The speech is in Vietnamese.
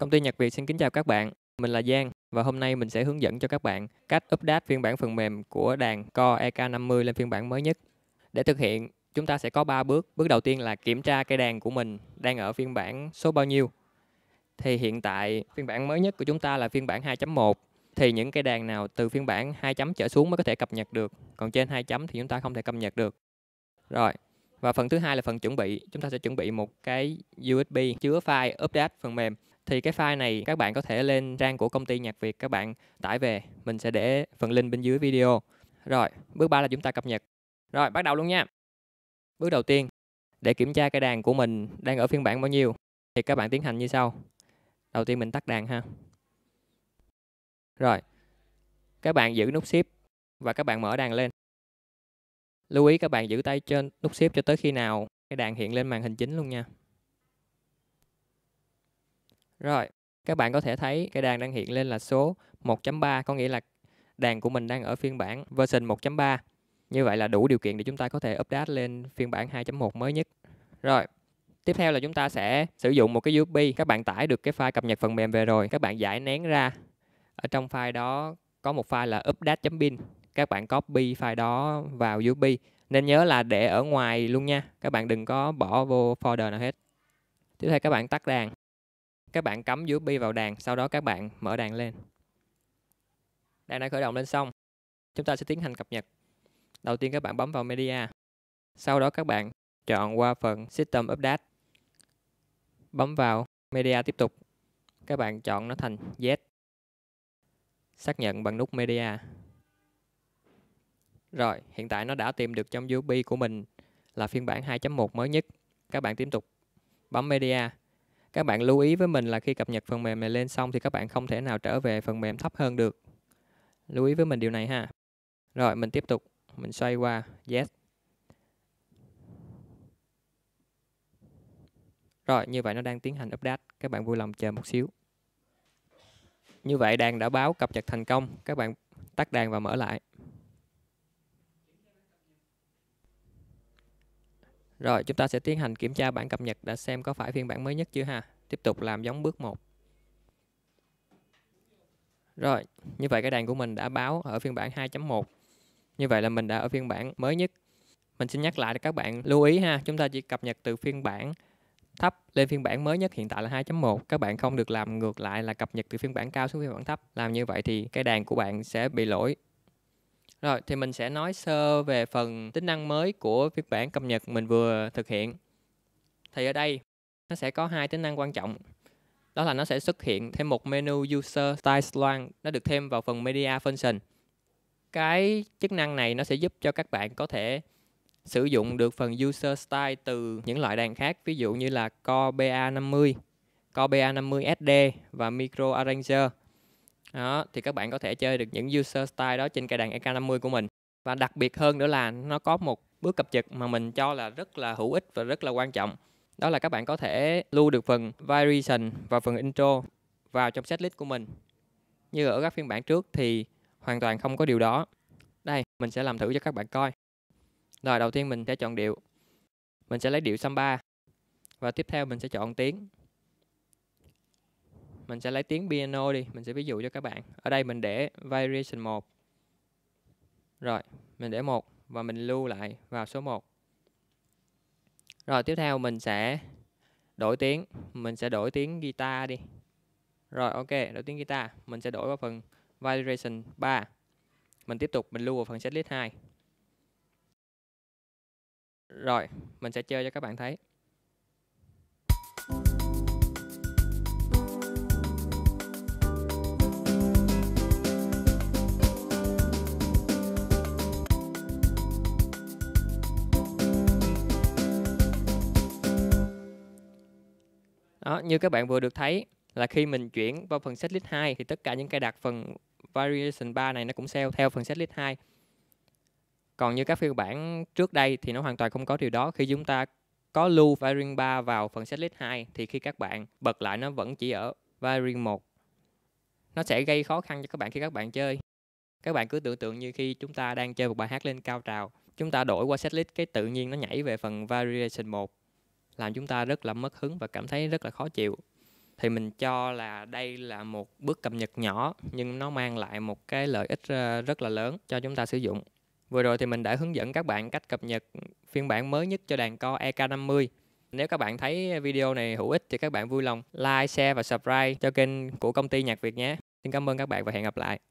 Công ty Nhật Việt xin kính chào các bạn. Mình là Giang và hôm nay mình sẽ hướng dẫn cho các bạn cách update phiên bản phần mềm của đàn Core EK50 lên phiên bản mới nhất. Để thực hiện, chúng ta sẽ có 3 bước. Bước đầu tiên là kiểm tra cây đàn của mình đang ở phiên bản số bao nhiêu. Thì hiện tại phiên bản mới nhất của chúng ta là phiên bản 2.1 thì những cây đàn nào từ phiên bản 2 chấm trở xuống mới có thể cập nhật được, còn trên 2 chấm thì chúng ta không thể cập nhật được. Rồi, và phần thứ hai là phần chuẩn bị, chúng ta sẽ chuẩn bị một cái USB chứa file update phần mềm thì cái file này các bạn có thể lên trang của công ty nhạc Việt các bạn tải về. Mình sẽ để phần link bên dưới video. Rồi, bước 3 là chúng ta cập nhật. Rồi, bắt đầu luôn nha. Bước đầu tiên, để kiểm tra cái đàn của mình đang ở phiên bản bao nhiêu thì các bạn tiến hành như sau. Đầu tiên mình tắt đàn ha. Rồi. Các bạn giữ nút shift và các bạn mở đàn lên. Lưu ý các bạn giữ tay trên nút shift cho tới khi nào cái đàn hiện lên màn hình chính luôn nha. Rồi, các bạn có thể thấy cái đàn đang hiện lên là số 1.3, có nghĩa là đàn của mình đang ở phiên bản version 1.3. Như vậy là đủ điều kiện để chúng ta có thể update lên phiên bản 2.1 mới nhất. Rồi, tiếp theo là chúng ta sẽ sử dụng một cái USB. Các bạn tải được cái file cập nhật phần mềm về rồi, các bạn giải nén ra. Ở trong file đó có một file là update.bin. Các bạn copy file đó vào USB. Nên nhớ là để ở ngoài luôn nha. Các bạn đừng có bỏ vô folder nào hết. Tiếp theo các bạn tắt đàn các bạn cắm USB vào đàn, sau đó các bạn mở đàn lên. Đàn đã khởi động lên xong. Chúng ta sẽ tiến hành cập nhật. Đầu tiên các bạn bấm vào Media. Sau đó các bạn chọn qua phần System Update. Bấm vào Media tiếp tục. Các bạn chọn nó thành Z. Xác nhận bằng nút Media. Rồi, hiện tại nó đã tìm được trong USB của mình là phiên bản 2.1 mới nhất. Các bạn tiếp tục bấm Media các bạn lưu ý với mình là khi cập nhật phần mềm này lên xong thì các bạn không thể nào trở về phần mềm thấp hơn được. Lưu ý với mình điều này ha. Rồi mình tiếp tục, mình xoay qua yes. Rồi, như vậy nó đang tiến hành update. Các bạn vui lòng chờ một xíu. Như vậy đàn đã báo cập nhật thành công. Các bạn tắt đàn và mở lại. Rồi chúng ta sẽ tiến hành kiểm tra bản cập nhật đã xem có phải phiên bản mới nhất chưa ha. Tiếp tục làm giống bước 1. Rồi, như vậy cái đàn của mình đã báo ở phiên bản 2.1. Như vậy là mình đã ở phiên bản mới nhất. Mình xin nhắc lại để các bạn lưu ý ha, chúng ta chỉ cập nhật từ phiên bản thấp lên phiên bản mới nhất hiện tại là 2.1. Các bạn không được làm ngược lại là cập nhật từ phiên bản cao xuống phiên bản thấp. Làm như vậy thì cái đàn của bạn sẽ bị lỗi rồi thì mình sẽ nói sơ về phần tính năng mới của phiên bản cập nhật mình vừa thực hiện. Thì ở đây nó sẽ có hai tính năng quan trọng. Đó là nó sẽ xuất hiện thêm một menu User Style Slang nó được thêm vào phần Media Function. Cái chức năng này nó sẽ giúp cho các bạn có thể sử dụng được phần User Style từ những loại đàn khác, ví dụ như là Core BA50, Core BA50SD và Micro Arranger đó thì các bạn có thể chơi được những user style đó trên cây đàn EK50 của mình và đặc biệt hơn nữa là nó có một bước cập nhật mà mình cho là rất là hữu ích và rất là quan trọng đó là các bạn có thể lưu được phần variation và phần intro vào trong setlist của mình như ở các phiên bản trước thì hoàn toàn không có điều đó đây mình sẽ làm thử cho các bạn coi rồi đầu tiên mình sẽ chọn điệu mình sẽ lấy điệu samba và tiếp theo mình sẽ chọn tiếng mình sẽ lấy tiếng piano đi mình sẽ ví dụ cho các bạn ở đây mình để variation 1 rồi mình để một và mình lưu lại vào số 1 rồi tiếp theo mình sẽ đổi tiếng mình sẽ đổi tiếng guitar đi rồi ok đổi tiếng guitar mình sẽ đổi vào phần variation 3 mình tiếp tục mình lưu vào phần setlist 2 rồi mình sẽ chơi cho các bạn thấy Đó, như các bạn vừa được thấy là khi mình chuyển vào phần setlist 2 thì tất cả những cài đặt phần variation 3 này nó cũng sell theo phần setlist 2. Còn như các phiên bản trước đây thì nó hoàn toàn không có điều đó. Khi chúng ta có lưu varying 3 vào phần setlist 2 thì khi các bạn bật lại nó vẫn chỉ ở varying 1. Nó sẽ gây khó khăn cho các bạn khi các bạn chơi. Các bạn cứ tưởng tượng như khi chúng ta đang chơi một bài hát lên cao trào, chúng ta đổi qua setlist cái tự nhiên nó nhảy về phần variation 1 làm chúng ta rất là mất hứng và cảm thấy rất là khó chịu thì mình cho là đây là một bước cập nhật nhỏ nhưng nó mang lại một cái lợi ích ờ, rất là lớn cho chúng ta sử dụng. Vừa rồi thì mình đã hướng dẫn các bạn cách cập nhật phiên bản mới nhất cho đàn co EK50. Nếu các bạn thấy video này hữu ích thì các bạn vui lòng like, share và subscribe cho kênh của công ty Nhạc Việt nhé. Xin cảm ơn các bạn và hẹn gặp lại.